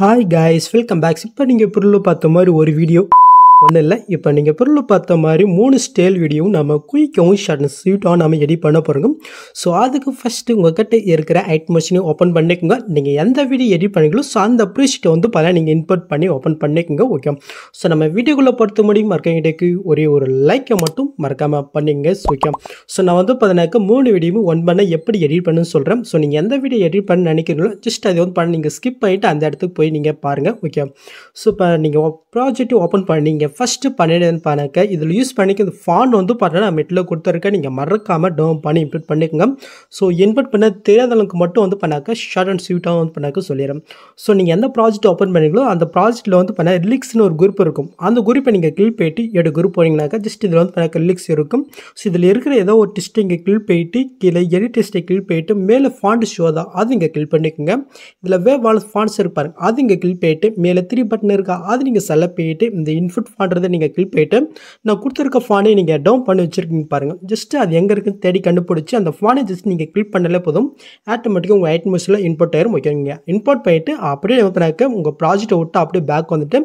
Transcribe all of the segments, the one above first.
hi guys welcome back இப்போ நீங்கள் பொருள் பார்த்த மாதிரி ஒரு வீடியோ ஒன்றும் இல்லை இப்போ நீங்கள் பொருள் பார்த்த மாதிரி மூணு ஸ்டைல் வீடியோவும் நம்ம குயிக்கவும் ஷார்ட் ஸ்வீட்டாக நம்ம எடிட் பண்ண போகிறோங்க ஸோ அதுக்கு ஃபஸ்ட்டு உங்கள்கிட்ட இருக்கிற ஐட் மிஷினையும் ஓப்பன் பண்ணிக்கோங்க நீங்கள் எந்த வீடியோ எடிட் பண்ணிங்களோ ஸோ அந்த ப்ரீஷீட்டை வந்து பல நீங்கள் இன்பர்ட் பண்ணி ஓப்பன் பண்ணிக்கோங்க ஓகே ஸோ நம்ம வீடியோக்குள்ளே பொறுத்த முடியும் மறக்கிட்டேக்கு ஒரே ஒரு லைக்கை மட்டும் மறக்காமல் பண்ணிங்க ஓகே ஸோ நான் வந்து பார்த்தீங்கன்னாக்க மூணு வீடியோவும் ஒன் பண்ண எப்படி எடிட் பண்ணுன்னு சொல்கிறேன் ஸோ நீங்கள் எந்த வீடியோ எடிட் பண்ண நினைக்கிறீங்களோ ஜஸ்ட் அதை வந்து பண்ண நீங்கள் ஸ்கிப் பண்ணிவிட்டு அந்த இடத்துக்கு போய் நீங்கள் பாருங்கள் ஓகே ஸோ இப்போ நீங்கள் ப்ராஜெக்ட் ஓப்பன் பண்ணி நீங்கள் ஃபஸ்ட்டு பண்ணிடுன்னு பாருங்க இதில் யூஸ் பண்ணிக்க இந்த ஃபாண்ட் வந்து பார்த்தீங்கன்னா மெட்டில் கொடுத்துருக்கேன் நீங்கள் மறக்காமல் டவுன் பண்ணி இன்ப்ளூட் பண்ணிக்கோங்க ஸோ இன்ப்ளூட் பண்ண தெரியாதவங்களுக்கு மட்டும் வந்து பண்ணாக்க ஷார்ட் அண்ட் ஸ்வீட்டாக வந்து பண்ணாக்க சொல்லிடுறேன் ஸோ நீங்கள் எந்த ப்ராஜெக்ட் ஓப்பன் பண்ணீங்களோ அந்த ப்ராஜெக்ட்டில் வந்து பண்ண ரிலிக்ஸ்னு ஒரு குரூப் இருக்கும் அந்த குரூப்பை நீங்கள் கிளிக் போயிட்டு எடு குரூப் போனீங்கனாக்கா ஜஸ்ட் இதில் வந்து பண்ணாக்க ரிலிக்ஸ் இருக்கும் ஸோ இதில் இருக்கிற ஏதோ ஒரு டெஸ்ட் இங்கே கிளிக் போயிட்டு கீழே எடி டெஸ்ட்டை கிளிக் போயிட்டு மேலே ஃபாண்ட் ஷோ தான் அது இங்கே கிளிக் பண்ணிக்கோங்க இதில் வேவ் ஃபாண்ட்ஸ் இருப்பாருங்க அது இங்கே கிளிக் போயிட்டு மேலே த்ரீ பட்டன் இருக்கா அது நீங்கள் செலக்ட் போயிட்டு இந்த இன்ஃபுட் பண்ணுறது நீங்கள் கிளிக் போயிட்டு நான் கொடுத்துருக்க ஃபானை நீங்கள் டவுன் பண்ணி வச்சுருக்கீங்க பாருங்கள் ஜஸ்ட்டு அது எங்கே இருக்குன்னு தேடி கண்டுபிடிச்சி அந்த ஃபானை ஜஸ்ட் நீங்கள் கிளிக் பண்ணலே போதும் ஆட்டோமேட்டிக்காக உங்கள் ஐட்மஸில் இன்போர்ட் ஆயிரும் ஓகேங்க இம்போர்ட் பண்ணிவிட்டு அப்படியே பார்த்தினாக்க உங்கள் ப்ராஜெக்ட்டை விட்டு அப்படியே பேக் வந்துட்டு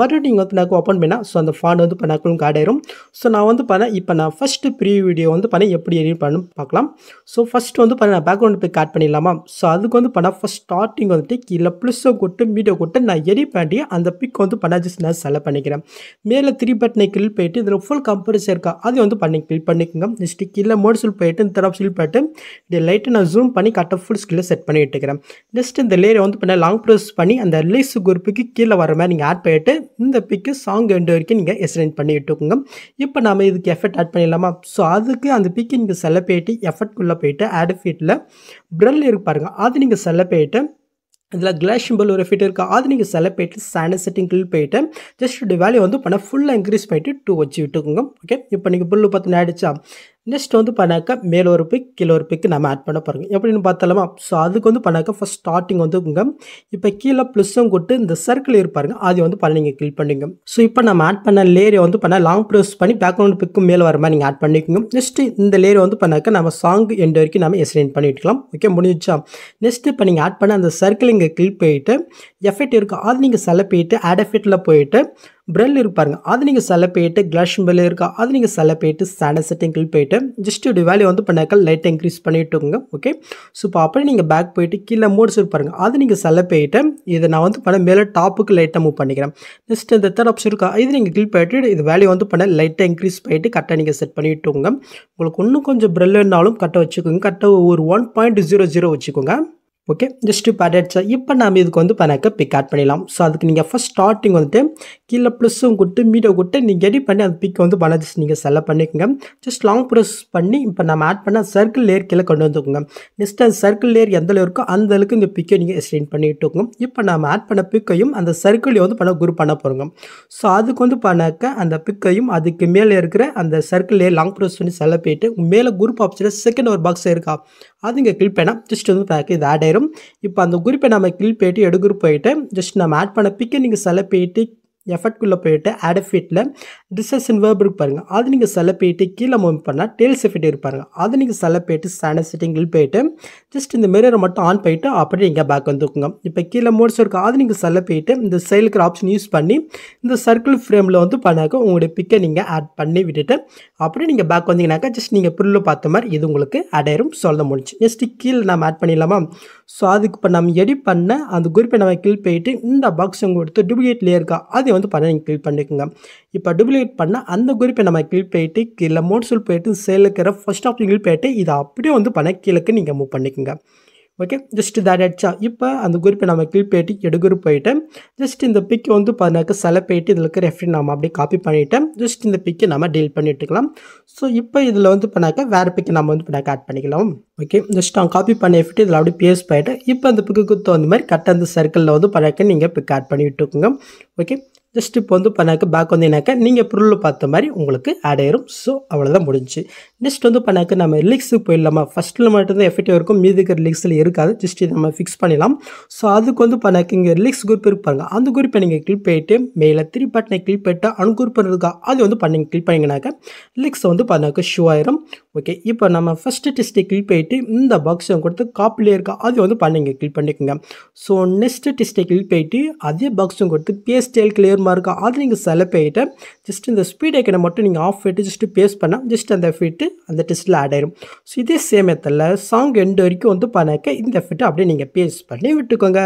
மறுபடியும் நீங்கள் வந்து ஓப்பன் பண்ணால் ஸோ அந்த ஃபான் வந்து இப்போ நக்கலும் கார்டு ஆயிரும் ஸோ நான் வந்து பண்ண இப்போ நான் ஃபஸ்ட்டு ப்ரீ வீடியோ வந்து பண்ண எப்படி எடிட் பண்ணணும் பார்க்கலாம் ஸோ ஃபஸ்ட்டு வந்து பண்ண நான் பேக்ரவுண்ட் போய் கட் பண்ணிடலாமா ஸோ அதுக்கு வந்து பண்ணால் ஃபஸ்ட் ஸ்டார்டிங் வந்துட்டு கீழே ப்ளஸ்ஸை கொட்டு வீடியோ கொட்டு நான் எடிட் பண்ணி அந்த பிக் வந்து பண்ண ஜஸ்ட் நான் செலக்ட் பண்ணிக்கிறேன் மேலே த்ரீ பட்டனை கிளிக் போயிட்டு இதில் ஃபுல் கம்ப்ரஸர் இருக்கா அது வந்து பண்ணி கிளிக் பண்ணிக்கோங்க நெக்ஸ்ட் கீழே மோட்ஸில் போயிட்டு இந்த தடவை சில் போயிட்டு இதை லைட்டை நான் ஜூம் பண்ணி கரெக்டாக ஃபுல் ஸ்கில்ல செட் பண்ணி இருக்கிறேன் நெக்ஸ்ட் இந்த லேயரை வந்து பண்ண லாங் ப்ரெஸ் பண்ணி அந்த ரிலீஸ் குரூப்புக்கு கீழே வர மாதிரி நீங்கள் ஆட் பண்ணிவிட்டு இந்த பிக்கு சாங் எண்டு வரைக்கும் நீங்கள் எக்ஸ்டென்ட் பண்ணி விட்டுக்கோங்க இப்போ நம்ம இதுக்கு எஃபெக்ட் ஆட் பண்ணிடலாமா ஸோ அதுக்கு அந்த பிக்கு நீங்கள் செல்ல போயிட்டு எஃபெக்ட்குள்ளே போயிட்டு ஆட் ஃபீட்டில் ப்ரெல் இருப்பாருங்க அது நீங்கள் செல்ல போயிட்டு இதில் கிளாஷ் சிம்பிள் ஒரு ஃபிட் இருக்குது அது நீங்கள் செலக்ட் போயிட்டு சேனல் செட்டிங்குள் போயிட்டு ஜஸ்ட் வேல்யூ வந்து பண்ண ஃபுல்லாக இன்க்ரீஸ் பண்ணிட்டு டூ வச்சு விட்டுக்கோங்க ஓகே இப்போ நீங்கள் புல்லு பார்த்தீங்கன்னா ஆகிடுச்சா நெக்ஸ்ட் வந்து பண்ணாக்கா மேலே ஒரு பிக் கீழே ஒரு பிக் நம்ம ஆட் பண்ண போகிறோங்க எப்படின்னு பார்த்தலாமா ஸோ அதுக்கு வந்து பண்ணாக்கா ஃபஸ்ட் ஸ்டார்டிங் வந்து உங்க இப்போ கீழே ப்ளஸ்ஸும் கொடுத்து இந்த சர்க்கிள் இருப்பாருங்க அதை வந்து பண்ண நீங்கள் கிளிக் பண்ணிங்க ஸோ இப்போ நம்ம ஆட் பண்ண லேயரை வந்து பண்ணால் லாங் ப்ரெஸ் பண்ணி பேக்ரவுண்ட் பிக்கும் மேலே வர மாதிரி நீங்கள் ஆட் பண்ணிக்கோங்க நெக்ஸ்ட் இந்த லேயர் வந்து பண்ணாக்கா நம்ம சாங் எண்ட் வரைக்கும் நம்ம எஸ்ரைன் பண்ணிட்டுக்கலாம் ஓகே முடிஞ்சிச்சா நெக்ஸ்ட் இப்போ நீங்கள் ஆட் பண்ண அந்த சர்க்கிள் இங்கே கிளிக் போயிட்டு எஃபெக்ட் இருக்கும் அது நீங்கள் செலப்பிட்டு ஆட் எஃபெக்டில் போயிட்டு ப்ரெல் இருப்பாருங்க அது நீங்கள் செல்ல போயிட்டு கிளாஷ் பெல் இருக்கா அது நீங்கள் செல்ல போயிட்டு ஸ்டாண்டர்ட் செட்டிங்கில் போயிட்டு ஜஸ்ட் ஒரு வேல்யூ வந்து பண்ணாக்கா லைட்டை இன்க்ரீஸ் பண்ணிட்டுருங்க ஓகே ஸோ இப்போ அப்படி நீங்கள் பேக் போயிட்டு கீழே மோட்ஸ் இருப்பாருங்க அது நீங்கள் செல்ல போயிட்டு இதை நான் வந்து பண்ண மேலே டாப்புக்கு லைட்டாக மூவ் பண்ணிக்கிறேன் நெக்ஸ்ட் இந்த தேர்ட் ஆப்ஷன் இருக்கா இது நீங்கள் கிளிக் போயிட்டு இது வேல்யூ வந்து பண்ண லைட்டாக இன்க்ரீஸ் போயிட்டு கரெக்டாக நீங்கள் செட் பண்ணிவிட்டுங்க உங்களுக்கு இன்னும் கொஞ்சம் ப்ரெல் வேணாலும் கரெக்டாக வச்சுக்கோங்க கரெக்டாக ஒரு ஒன் பாயிண்ட் ஜீரோ ஜீரோ வச்சுக்கோங்க ஓகே ஜஸ்ட்டு படட்ஸை இப்போ நம்ம இதுக்கு வந்து பனாக்க பிக் ஆட் பண்ணிடலாம் ஸோ அதுக்கு நீங்கள் ஃபஸ்ட் ஸ்டார்டிங் வந்துட்டு கீழே ப்ளஸ்ஸும் கொடுத்து மீடியோ கொடுத்து நீங்கள் எடிட் பண்ணி அந்த பிக் வந்து பண்ண ஜஸ்ட் நீங்கள் செலக்ட் பண்ணிக்கோங்க ஜஸ்ட் லாங் ப்ரெஸ் பண்ணி இப்போ நம்ம ஆட் பண்ண சர்க்கிள் லேயர் கீழே கொண்டு வந்துக்கோங்க நெக்ஸ்ட் அந்த சர்க்கிள் லேயர் எந்த இருக்கோ அந்த அளவுக்கு இந்த பிக்கை நீங்கள் எக்ஸ்டெயின் பண்ணிட்டுக்கோங்க இப்போ நம்ம ஆட் பண்ண பிக்கையும் அந்த சர்க்கிளையும் வந்து பண்ண குரூப் பண்ண போகிறோங்க ஸோ அதுக்கு வந்து பண்ணாக்க அந்த பிக்கையும் அதுக்கு மேலே இருக்கிற அந்த சர்க்கிள் லேயர் லாங் ப்ரெஸ் பண்ணி செலக்ட் போயிட்டு மேலே குரூப் ஆப்ஷனில் செகண்ட் ஒரு பாக்ஸ் இருக்கா அது இங்கே கிளிக் பண்ணால் ஜஸ்ட் வந்து பேக்கு இது ஆட் ஆயிரும் இப்போ அந்த குறிப்பை நம்ம கிளிக் போயிட்டு எடுக்கிற போயிட்டு ஜஸ்ட் நம்ம ஆட் பண்ண பிக்கை நீங்கள் செலக்ட் போயிட்டு எஃபெக்ட்குள்ளே போயிட்டு அடஃபிட்டில் டிஸ்டர்ஷன் வேர்ப் இருக்கு பாருங்கள் அது நீங்கள் செல்ல போயிட்டு கீழே மூவ் பண்ணால் டெய்ல்ஸ் எஃபிட் இருப்பாருங்க அது நீங்கள் செல்ல போயிட்டு சேனல் செட்டிங்கில் போயிட்டு ஜஸ்ட் இந்த மிரரை மட்டும் ஆன் போயிட்டு அப்படியே இங்கே பேக் வந்துக்குங்க இப்போ கீழே மோட்ஸ் இருக்கும் அது நீங்கள் செல்ல போயிட்டு இந்த செயலுக்கிற ஆப்ஷன் யூஸ் பண்ணி இந்த சர்க்கிள் ஃப்ரேமில் வந்து பண்ணாக்க உங்களுடைய பிக்கை நீங்கள் ஆட் பண்ணி விட்டுட்டு அப்படியே நீங்கள் பேக் வந்தீங்கன்னாக்கா ஜஸ்ட் நீங்கள் ப்ரில்லில் பார்த்த மாதிரி இது உங்களுக்கு அடையிறும் சொல்ல முடிஞ்சு ஜஸ்ட் கீழே நம்ம ஆட் பண்ணிடலாமா ஸோ அதுக்கு இப்போ நம்ம எடிட் பண்ண அந்த குறிப்பை நம்ம கீழ் போயிட்டு இந்த பாக்ஸ் உங்களுக்கு டூப்ளிகேட்லேயே இருக்கா அது அதை வந்து நீங்கள் கிளிக் பண்ணிக்கோங்க இப்போ டூப்ளிகேட் பண்ணால் அந்த குறிப்பை நம்ம கிளிக் போயிட்டு கீழே மோட்ஸில் போயிட்டு சேலுக்கிற ஃபஸ்ட் ஆப்ஷன் கிளிக் போயிட்டு இதை அப்படியே வந்து பண்ண கீழே நீங்கள் மூவ் பண்ணிக்கோங்க ஓகே ஜஸ்ட் தேட் அடிச்சா இப்போ அந்த குறிப்பை நம்ம கிளிக் போயிட்டு எடுகுரு போயிட்டு ஜஸ்ட் இந்த பிக்கு வந்து பதினாக்கு செலை போயிட்டு இதில் இருக்கிற ரெஃபரி நம்ம அப்படியே காப்பி பண்ணிவிட்டு ஜஸ்ட் இந்த பிக்கை நம்ம டீல் பண்ணிட்டுக்கலாம் ஸோ இப்போ இதில் வந்து பண்ணாக்க வேறு பிக்கை நம்ம வந்து பண்ணாக்க ஆட் பண்ணிக்கலாம் ஓகே ஜஸ்ட் அவன் காப்பி பண்ணி எஃப்ட்டு இதில் அப்படியே பேஸ்ட் பண்ணிவிட்டு இப்போ அந்த பிக்குக்கு தகுந்த மாதிரி கட்ட அந்த சர்க்கிளில் வந்து பண்ணாக்க நீங்கள் பிக் ஆட் பண்ணி விட்டுக்கோங்க ஓகே ஜஸ்ட் இப்போ வந்து பண்ணாக்க பேக் வந்தீங்கன்னாக்கா நீங்கள் பொருள் பார்த்த மாதிரி உங்களுக்கு ஆட் ஆயிரும் ஸோ அவ்வளோதான் முடிஞ்சு நெக்ஸ்ட் வந்து பண்ணாக்க நம்ம ரிலீக்ஸுக்கு போயிடலாமா ஃபஸ்ட்டில் மட்டும் தான் எஃபெக்டிவ் இருக்கும் மீதி இருக்கிற இருக்காது ஜஸ்ட் இதை நம்ம ஃபிக்ஸ் பண்ணிடலாம் ஸோ அதுக்கு வந்து பண்ணாக்க இங்கே ரிலீக்ஸ் குரூப் இருப்பாங்க அந்த குரூப்பை நீங்கள் கிளிக் போயிட்டு மேலே த்ரீ பட்டனை கிளிக் பண்ணிட்டு அன்குரூப் இருக்கா அது வந்து பண்ணி கிளிக் பண்ணிங்கனாக்க லிக்ஸ் வந்து பண்ணாக்க ஷூ ஆயிரும் ஓகே இப்போ நம்ம ஃபஸ்ட்டு டெஸ்ட்டை கிளிக் போயிட்டு இந்த பாக்ஸை கொடுத்து காப்பிலே இருக்கா அது வந்து பண்ணிங்க கிளிக் பண்ணிக்கோங்க ஸோ நெக்ஸ்ட்டு டெஸ்ட்டை கிளிக் போயிட்டு அதே பாக்ஸும் கொடுத்து கிளியர் மாதிரி இருக்கா அது நீங்கள் செலக்ட் பண்ணிவிட்டு ஜஸ்ட் இந்த ஸ்பீட் ஐக்கனை மட்டும் நீங்கள் ஆஃப் போயிட்டு ஜஸ்ட்டு பேஸ்ட் பண்ணால் ஜஸ்ட் அந்த ஃபிட்டு அந்த டெஸ்ட்டில் ஆட் ஆயிரும் ஸோ இதே சேம் சாங் எண்டு வரைக்கும் வந்து பண்ணாக்க இந்த எஃபெக்ட் அப்படியே நீங்கள் பேஸ் பண்ணி விட்டுக்கோங்க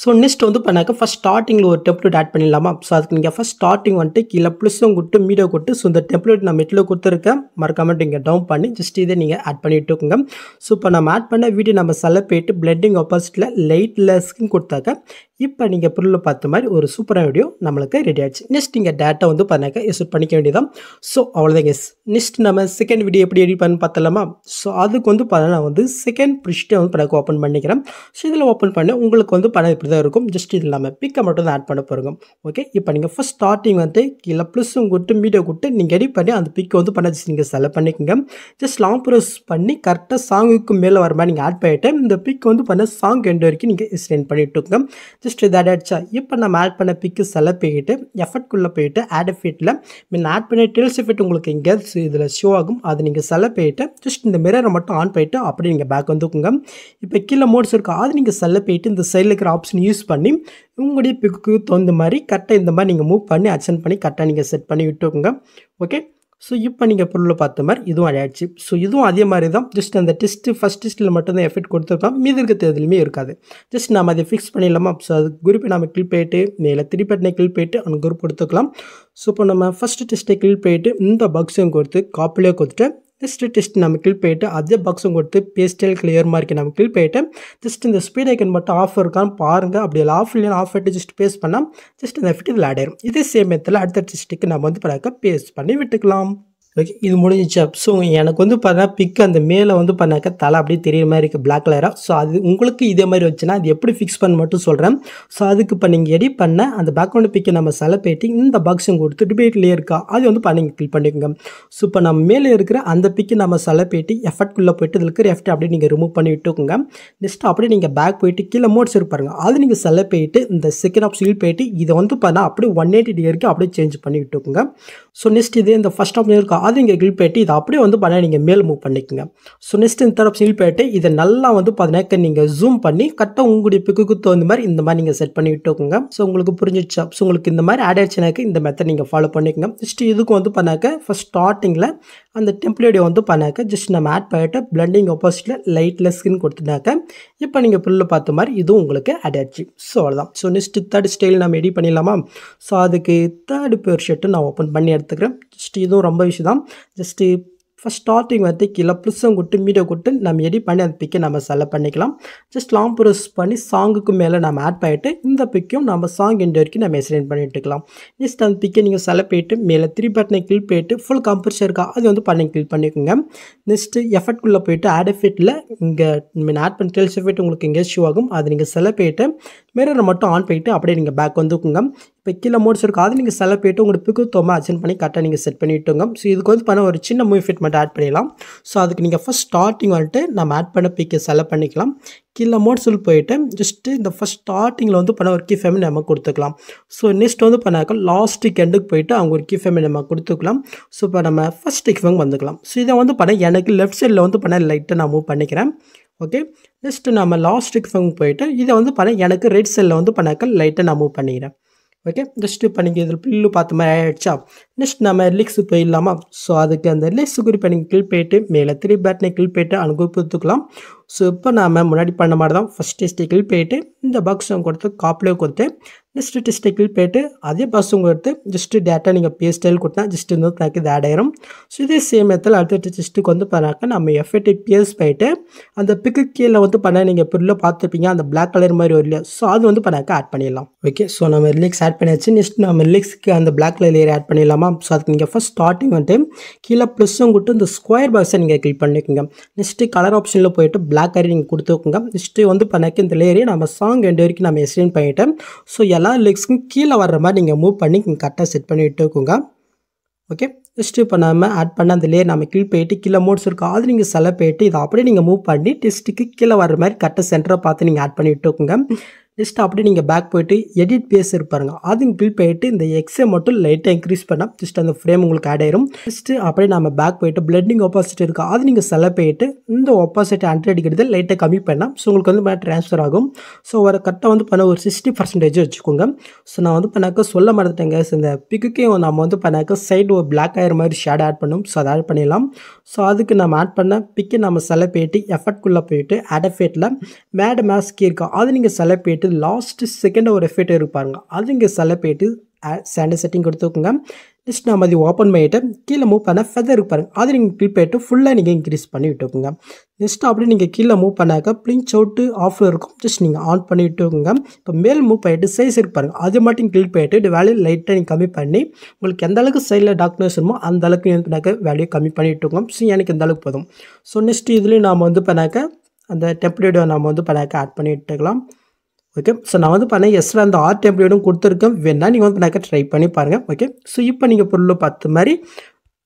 ஸோ நெக்ஸ்ட் வந்து பண்ணாக்க ஃபஸ்ட் ஸ்டார்டிங்கில் ஒரு டெம்ப்ளேட் ஆட் பண்ணிடலாமா ஸோ அதுக்கு நீங்கள் ஃபஸ்ட் ஸ்டார்டிங் வந்துட்டு கீழே ப்ளஸும் கொடுத்து மீடியோ கொடுத்து ஸோ இந்த டெம்ப்ளேட் நான் மெட்டில் கொடுத்துருக்கேன் மறக்காமல் நீங்கள் டவுன் பண்ணி ஜஸ்ட் இதை நீங்கள் ஆட் பண்ணிவிட்டுக்கோங்க ஸோ இப்போ நம்ம ஆட் பண்ண வீடியோ நம்ம செல போயிட்டு பிளட்டிங் ஆப்போசிட்டில் லைட்டில் லெஸ்க்கும் கொடுத்தாக்க இப்போ நீங்கள் ப்ரில்லில் பார்த்த மாதிரி ஒரு சூப்பராக வீடியோ நம்மளுக்கு ரெடி ஆகிடுச்சு நெக்ஸ்ட் நீங்கள் டேட்டா வந்து பண்ணாக்க எஸ்ட் பண்ணிக்க வேண்டியதான் ஸோ அவ்வளோதான் எஸ் நெக்ஸ்ட் நம்ம செகண்ட் வீடியோ எப்படி எடிட் பண்ணு பார்த்தலாமா ஸோ அதுக்கு வந்து பார்த்தா வந்து செகண்ட் ப்ரிஷ்டை வந்து படக்கு ஓப்பன் பண்ணிக்கிறேன் ஸோ இதில் ஓப்பன் பண்ண உங்களுக்கு வந்து பணம் இப்படி தான் இருக்கும் ஜஸ்ட் இது இல்லாமல் பிக்கை மட்டும் தான் ஆட் பண்ண போகிறோம் ஓகே இப்போ நீங்கள் ஃபஸ்ட் ஸ்டார்டிங் வந்து கீழே ப்ளஸும் கொடுத்து மீடியோ கொடுத்து நீங்கள் எடிட் பண்ணி அந்த பிக்கை வந்து பண்ண நீங்கள் செலக்ட் பண்ணிக்கோங்க ஜஸ்ட் லாங் ப்ரோஸ் பண்ணி கரெக்டாக சாங்குக்கு மேலே வர மாதிரி நீங்கள் ஆட் பண்ணிவிட்டு இந்த பிக் வந்து பண்ண சாங் எண்டு வரைக்கும் நீங்கள் எக்ஸ்டென்ட் பண்ணிவிட்டுங்க ஜஸ்ட் இது ஆட் ஆச்சா இப்போ நம்ம ஆட் பண்ண பிக்கு செலக்ட் போயிட்டு எஃபர்ட்குள்ளே போயிட்டு ஆட் எஃபிட்டில் மீன் ஆட் பண்ண டெல்ஸ் எஃபெக்ட் உங்களுக்கு இங்கே இதில் ஷோ ஆகும் அது நீங்கள் செலக்ட் போயிட்டு ஜஸ்ட் இந்த மிரரை மட்டும் ஆன் போயிட்டு அப்படி நீங்கள் பேக் வந்துக்குங்க இப்போ கீழே மோட்ஸ் இருக்கா அது நீங்கள் செல்ல போயிட்டு இந்த சைடில் இருக்கிற ஆப்ஷன் யூஸ் பண்ணி உங்களுடைய பிக்கு தகுந்த மாதிரி கரெக்டாக இந்த மாதிரி நீங்கள் மூவ் பண்ணி அச்சன் பண்ணி கரெக்டாக நீங்கள் செட் பண்ணி விட்டுக்குங்க ஓகே ஸோ இப்போ நீங்கள் பொருள் பார்த்த மாதிரி இதுவும் அடையாச்சு ஸோ இதுவும் அதே மாதிரி தான் ஜஸ்ட் அந்த டெஸ்ட்டு ஃபஸ்ட் டெஸ்ட்டில் மட்டும்தான் எஃபெக்ட் கொடுத்துருக்கோம் மீது இருக்க எதுலையுமே இருக்காது ஜஸ்ட் நம்ம அதை ஃபிக்ஸ் பண்ணிடலாமா ஸோ அது குரூப்பை நம்ம கிளிக் போயிட்டு மேலே திருப்பட்டினை கிளிக் போயிட்டு அந்த குரூப் கொடுத்துக்கலாம் ஸோ இப்போ நம்ம ஃபஸ்ட்டு டெஸ்ட்டை கிளிக் போயிட்டு இந்த பக்ஸையும் கொடுத்து காப்பிலே கொடுத்துட்டு டெஸ்ட் நம்ம ടെസ്റ്റ് போயிட்டு அதே பாக்ஸும் கொடுத்து பேஸ்டல் கிளியர் ക്ലിയർ நம்ம நமக்கு போயிட்டு ஜஸ்ட் இந்த ஸ்பீட் ஐக்கன் மட்டும் ஆஃப் இருக்கான்னு பாருங்கள் அப்படி இல்லை ஆஃப் இல்லையா ஆஃப் ஆகிட்டு ஜஸ்ட் பேஸ் பண்ணால் ஜஸ்ட் இந்த ஃபிட் இதில் ஆட் ஆயிடும் இதே சேமியத்தில் அடுத்த டிஸ்ட்ரிக்கு நம்ம வந்து பிறகு பேஸ் பண்ணி விட்டுக்கலாம் ஓகே இது முடிஞ்சிச்சு அப் ஸோ எனக்கு வந்து பார்த்தா பிக் அந்த மேலே வந்து பண்ணாக்க தலை அப்படியே தெரியுற மாதிரி இருக்குது பிளாக் கலராக ஸோ அது உங்களுக்கு இதே மாதிரி வச்சுன்னா அது எப்படி ஃபிக்ஸ் பண்ண மட்டும் சொல்கிறேன் ஸோ அதுக்கு இப்போ நீங்கள் எடி பண்ண அந்த பேக்ரவுண்ட் பிக்கை நம்ம செலக்ட் போயிட்டு இந்த பாக்ஸும் கொடுத்து டிபேட்லேயே இருக்கா அது வந்து இப்போ நீங்கள் கிளிக் பண்ணிக்கோங்க ஸோ இப்போ நம்ம மேலே இருக்கிற அந்த பிக்கை நம்ம செலப்பேட்டி போயிட்டு எஃபர்ட்குள்ளே போய்ட்டு இதில் இருக்கிற எஃப்ட் அப்படியே நீங்கள் ரிமூவ் பண்ணி விட்டுக்கோங்க நெக்ஸ்ட் அப்படியே நீங்கள் பேக் போயிட்டு கீழே மோட்ஸ் இருப்பாருங்க அது நீங்கள் செலக்ட் போயிட்டு இந்த செகண்ட் சீல் போயிட்டு இதை வந்து பார்த்தா அப்படியே ஒன் எயிட்டி டிகிரிக்கு அப்படியே சேஞ்ச் பண்ணி விட்டுக்கோங்க ஸோ நெக்ஸ்ட் இதே இந்த ஃபஸ்ட் ஆப்ஷன் இருக்கும் அது இங்கே கில் போயிட்டு இதை அப்படியே வந்து பண்ண நீங்கள் மேல் மூவ் பண்ணிக்கோங்க ஸோ நெக்ஸ்ட் இந்த தரப்பு ஆப்ஷன் கில் போயிட்டு இதை நல்லா வந்து பார்த்தீங்கன்னா நீங்கள் ஜூம் பண்ணி கரெக்டாக உங்களுடைய பிக்குக்கு தகுந்த மாதிரி இந்த மாதிரி நீங்கள் செட் பண்ணி விட்டுக்கோங்க ஸோ உங்களுக்கு புரிஞ்சிச்சு ஸோ உங்களுக்கு இந்த மாதிரி ஆட் ஆச்சுனாக்க இந்த மெத்தட் நீங்கள் ஃபாலோ பண்ணிக்கோங்க ஜஸ்ட் இதுக்கு வந்து பண்ணாக்க ஃபஸ்ட் ஸ்டார்டிங்கில் அந்த டெம்ப்ளேட்டை வந்து பண்ணாக்க ஜஸ்ட் நம்ம ஆட் பண்ணிவிட்டு பிளண்டிங் ஆப்போசிட்டில் லைட்டில் ஸ்கின் கொடுத்துனாக்க இப்போ நீங்கள் புல்லில் பார்த்த மாதிரி இதுவும் உங்களுக்கு ஆட் ஆச்சு ஸோ அவ்வளோதான் ஸோ நெக்ஸ்ட் தேர்ட் ஸ்டைல் நம்ம எடிட் பண்ணிடலாமா ஸோ அதுக்கு தேர்ட் பேர் ஷர்ட்டு நான் ஓப்பன் பண்ணி எடுத்துக்கிறேன் ஜஸ்ட் இதுவும் ரொம்ப விஷயம் தான் ஜஸ்ட்டு ஃபஸ்ட் ஸ்டார்டிங் வந்து கீழே ப்ளஸ்ஸும் கொடுத்து மீடியோ கொடுத்து நம்ம எடி பண்ணி அந்த பிக்கை நம்ம செலக்ட் பண்ணிக்கலாம் ஜஸ்ட் லாங் ப்ரொஸ் பண்ணி சாங்குக்கு மேலே நம்ம ஆட் பண்ணிவிட்டு இந்த பிக்கையும் நம்ம சாங் எண்ட் வரைக்கும் நம்ம எக்ஸ்டெண்ட் பண்ணிட்டுக்கலாம் ஜஸ்ட் அந்த பிக்கை நீங்கள் செலக்ட் பண்ணிட்டு மேலே த்ரீ பட்டனை கிளிக் போயிட்டு ஃபுல் கம்ப்ரஷர் இருக்கா அது வந்து பண்ணி கிளிக் பண்ணிக்கோங்க நெக்ஸ்ட்டு குள்ளே போயிட்டு ஆட் எஃபெக்ட்டில் இங்கே மீன் ஆட் பண்ணி டெல்ஸ் எஃபெக்ட் உங்களுக்கு இங்கே இஷ்யூ ஆகும் அது நீங்கள் செலக்ட் பண்ணிவிட்டு மிரரை மட்டும் ஆன் பண்ணிவிட்டு அப்படியே நீங்கள் பேக் வந்துக்குங்க இப்போ கீழே மோட்ஸ் இருக்கும் அது நீங்கள் செலப் போய்ட்டு உங்களுக்கு பிக்கு தோமா அட்ஜன் பண்ணி கரெக்டாக நீங்கள் செட் பண்ணிவிட்டுங்க ஸோ இதுக்கு வந்து பண்ண ஒரு சின்ன மூவி ஃபிட்மெண்ட் ஆட் பண்ணிடலாம் ஸோ அதுக்கு நீங்கள் ஃபஸ்ட் ஸ்டார்டிங் வந்துட்டு நம்ம ஆட் பண்ண பிக்கு செலப் பண்ணிக்கலாம் கீழே மோட்ஸில் போயிட்டு ஜஸ்ட்டு இந்த ஃபஸ்ட் ஸ்டார்டிங்கில் வந்து பண்ண ஒரு கீ ஃபேமிலி நம்ம கொடுத்துக்கலாம் ஸோ நெக்ஸ்ட் வந்து பண்ணாக்க லாஸ்ட்டுக்கு எண்டுக்கு போயிட்டு அவங்க ஒரு கீ ஃபேமிலி நம்ம கொடுத்துக்கலாம் ஸோ இப்போ நம்ம ஃபஸ்ட் கிஃபங் வந்துக்கலாம் ஸோ இதை வந்து பண்ண எனக்கு லெஃப்ட் சைடில் வந்து பண்ண லைட்டை நான் மூவ் பண்ணிக்கிறேன் ஓகே நெக்ஸ்ட்டு நம்ம லாஸ்ட்டுக்கு ஃபங்க் போயிட்டு இதை வந்து பண்ண எனக்கு ரெட் செல்லில் வந்து பண்ணாக்க லைட்டாக நான் மூவ் பண்ணிக்கிறேன் ஓகே ஜஸ்ட்டு இப்போ நீங்கள் இதில் பில்லு பார்த்த மாதிரி ஆகிடுச்சா நெக்ஸ்ட் நம்ம லிக்ஸு போயிடலாமா ஸோ அதுக்கு அந்த லிக்ஸ் குறிப்பை நீங்கள் கிளிக் போயிட்டு மேலே த்ரீ பேட்னை கிளிக் போயிட்டு அனுபவித்துக்கலாம் ஸோ இப்போ நாம் முன்னாடி பண்ண மாதிரி தான் ஃபஸ்ட் டெஸ்ட்டு கிளிக் போயிட்டு இந்த பாக்ஸும் கொடுத்து காப்பிலே கொடுத்து ஜஸ்ட்டு டிஸ்ட்ரிக்டில் போய்ட்டு அதே பஸ் உங்கள் எடுத்து ஜஸ்ட்டு டேட்டா நீங்கள் பே ஸ்டைல் கொடுத்தா ஜஸ்ட் வந்து எனக்கு இது ஆட் ஆயிரும் ஸோ இதே சேம் இடத்துல அடுத்த டிஸ்ட்ரிக் வந்து பார்த்தாக்க நம்ம எஃப்எட்டி பிஎஸ் போயிட்டு அந்த பிக்கு கீழே வந்து பண்ணால் நீங்கள் பொருளில் பார்த்துருப்பீங்க அந்த பிளாக் கலர் மாதிரி ஒரு ஸோ அது வந்து பண்ணாக்க ஆட் பண்ணிடலாம் ஓகே ஸோ நம்ம லிக்ஸ் ஆட் பண்ணியாச்சு நெக்ஸ்ட் நம்ம லிக்ஸ்க்கு அந்த பிளாக் கலர் ஏரியா ஆட் பண்ணிடலாமா ஸோ அதுக்கு நீங்கள் ஃபஸ்ட் ஸ்டார்டிங் வந்துட்டு கீழே ப்ளஸ்ஸும் கொடுத்து இந்த ஸ்கொயர் பாக்ஸை நீங்கள் கிளிக் பண்ணிக்கோங்க நெக்ஸ்ட்டு கலர் ஆப்ஷனில் போயிட்டு பிளாக் கலர் நீங்கள் கொடுத்துக்கோங்க நெக்ஸ்ட்டு வந்து பண்ணாக்க இந்த லேரியை நம்ம சாங் எண்டு வரைக்கும் நம்ம எக்ஸ்டெண்ட் பண்ணிட்டேன் ஸோ எல்லாம் பண்ணலாம் லெக்ஸ்க்கும் கீழே வர்ற மாதிரி நீங்கள் மூவ் பண்ணி கரெக்டாக செட் பண்ணி விட்டுக்கோங்க ஓகே ஃபஸ்ட்டு பண்ணாமல் ஆட் பண்ண அந்த லேயர் நம்ம கீழ் போயிட்டு கீழே மோட்ஸ் இருக்கும் அது நீங்கள் செலப் போயிட்டு இதை அப்படியே நீங்கள் மூவ் பண்ணி டெஸ்ட்டுக்கு கீழே வர மாதிரி கரெக்டாக சென்டரை பார்த்து நீங்கள் ஆட் பண்ணி விட்டுக்கோங்க ஜஸ்ட் அப்படி நீங்கள் பேக் போயிட்டு எடிட் பேஸ் இருப்பாருங்க அதையும் கிளிக் போயிட்டு இந்த எக்ஸை மட்டும் லைட்டாக இன்க்ரீஸ் பண்ணால் ஜஸ்ட் அந்த ஃப்ரேம் உங்களுக்கு ஆட் ஆயிரும் ஜஸ்ட்டு அப்படியே நம்ம பேக் போயிட்டு பிளட்டிங் ஆப்போசிட் இருக்குது அது நீங்கள் செலக்ட் போயிட்டு இந்த ஆப்போசிட் ஹண்ட்ரட் அடிக்கிறது லைட்டாக கம்மி பண்ணால் ஸோ உங்களுக்கு வந்து மேலே ட்ரான்ஸ்ஃபர் ஆகும் ஸோ வர கரெக்டாக வந்து பண்ண ஒரு சிக்ஸ்டி பர்சன்டேஜ் வச்சுக்கோங்க ஸோ நான் வந்து பண்ணாக்க சொல்ல மறந்துட்டேங்க இந்த பிக்குக்கே நம்ம வந்து பண்ணாக்க சைடு ஒரு பிளாக் ஆகிற மாதிரி ஷேட் ஆட் பண்ணும் ஸோ அதை ஆட் பண்ணிடலாம் ஸோ அதுக்கு நம்ம ஆட் பண்ண பிக்கை நம்ம செலக்ட் பண்ணிட்டு எஃபர்ட்குள்ளே போயிட்டு அடஃபேட்டில் மேட் மேஸ்க் இருக்கா அது நீங்கள் செலக்ட் போயிட்டு எடுத்து லாஸ்ட்டு செகண்ட் ஒரு எஃபெக்ட் இருப்பாருங்க அது இங்கே செல போய்ட்டு ஸ்டாண்டர்ட் செட்டிங் கொடுத்துக்கோங்க நெக்ஸ்ட் நான் மாதிரி ஓப்பன் பண்ணிவிட்டு கீழே மூவ் பண்ண ஃபெதர் பாருங்க அது நீங்கள் கிளிக் பண்ணிட்டு ஃபுல்லாக நீங்கள் இன்க்ரீஸ் பண்ணி விட்டுக்கோங்க நெக்ஸ்ட் அப்படி நீங்கள் கீழே மூவ் பண்ணாக்க பிளிஞ்ச் அவுட்டு ஆஃப் இருக்கும் ஜஸ்ட் நீங்கள் ஆன் பண்ணி விட்டுக்கோங்க இப்போ மேல் மூவ் பண்ணிட்டு சைஸ் இருப்பாருங்க அது மட்டும் கிளிக் போயிட்டு இது வேல்யூ லைட்டாக நீங்கள் கம்மி பண்ணி உங்களுக்கு எந்த அளவுக்கு சைடில் டாக்குமெண்ட்ஸ் இருமோ அந்த அளவுக்கு நீங்கள் பண்ணாக்க வேல்யூ கம்மி பண்ணி விட்டுக்கோங்க ஸோ எனக்கு எந்த அளவுக்கு போதும் ஸோ நெக்ஸ்ட் இதுலேயும் நாம் வந்து பண்ணாக்க அந்த டெம்ப்ளேட்டை நாம் வந்து பண்ணாக்க ஆட் பண்ணி விட்டுக்கலாம் ஓகே ஸோ நான் வந்து பண்ண எஸ்ல அந்த ஆர்ட் டெம்ப்ளேட்டும் கொடுத்துருக்கேன் வேணா நீங்கள் வந்து பண்ணாக்க ட்ரை பண்ணி பாருங்கள் ஓகே ஸோ இப்போ நீங்கள் பொருளை பார்த்த மாதிரி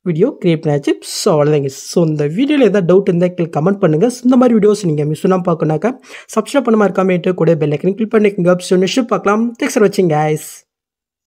வீடியோ க்ரியேட் பண்ணியாச்சு ஸோ அவ்வளோதாங்க ஸோ இந்த வீடியோவில் எதாவது டவுட் இருந்தால் கீழே கமெண்ட் பண்ணுங்கள் இந்த மாதிரி வீடியோஸ் நீங்கள் மிஸ் பண்ணால் பார்க்கணாக்கா சப்ஸ்கிரைப் பண்ண இருக்காமட்டு கூட பெல்லைக்கன் கிளிக் பண்ணிக்கோங்க ஸோ நிஷு பார்க்கலாம் தேங்க்ஸ் ஃபார் வாட்சிங்